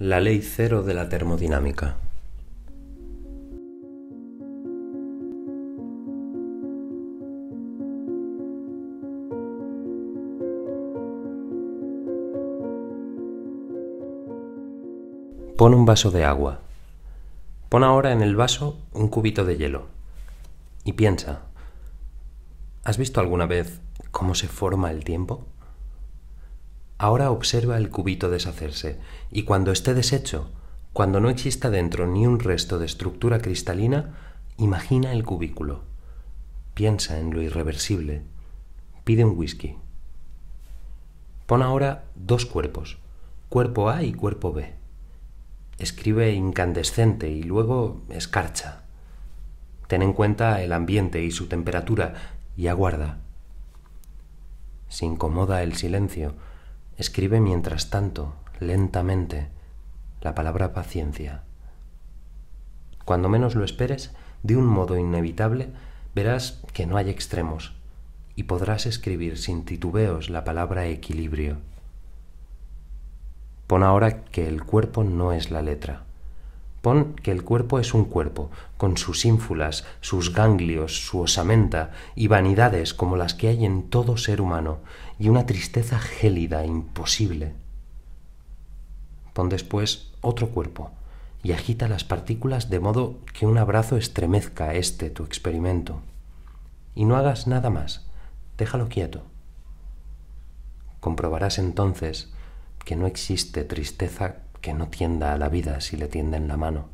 La ley cero de la termodinámica. Pon un vaso de agua. Pon ahora en el vaso un cubito de hielo. Y piensa, ¿has visto alguna vez cómo se forma el tiempo? Ahora observa el cubito deshacerse, y cuando esté deshecho, cuando no exista dentro ni un resto de estructura cristalina, imagina el cubículo. Piensa en lo irreversible. Pide un whisky. Pon ahora dos cuerpos, cuerpo A y cuerpo B. Escribe incandescente y luego escarcha. Ten en cuenta el ambiente y su temperatura y aguarda. Se incomoda el silencio Escribe mientras tanto, lentamente, la palabra paciencia. Cuando menos lo esperes, de un modo inevitable, verás que no hay extremos y podrás escribir sin titubeos la palabra equilibrio. Pon ahora que el cuerpo no es la letra. Pon que el cuerpo es un cuerpo, con sus ínfulas, sus ganglios, su osamenta y vanidades como las que hay en todo ser humano, y una tristeza gélida imposible. Pon después otro cuerpo y agita las partículas de modo que un abrazo estremezca este tu experimento. Y no hagas nada más, déjalo quieto. Comprobarás entonces que no existe tristeza que no tienda a la vida si le tienden la mano.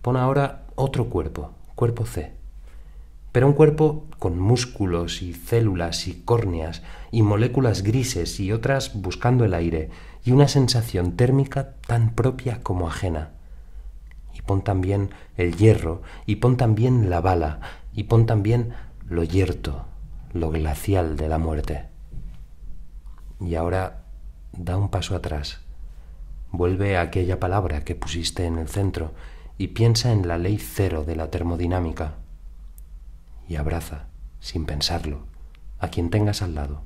Pon ahora otro cuerpo, cuerpo C, pero un cuerpo con músculos y células y córneas y moléculas grises y otras buscando el aire y una sensación térmica tan propia como ajena. Y pon también el hierro y pon también la bala y pon también lo yerto, lo glacial de la muerte. Y ahora da un paso atrás Vuelve a aquella palabra que pusiste en el centro y piensa en la ley cero de la termodinámica. Y abraza, sin pensarlo, a quien tengas al lado.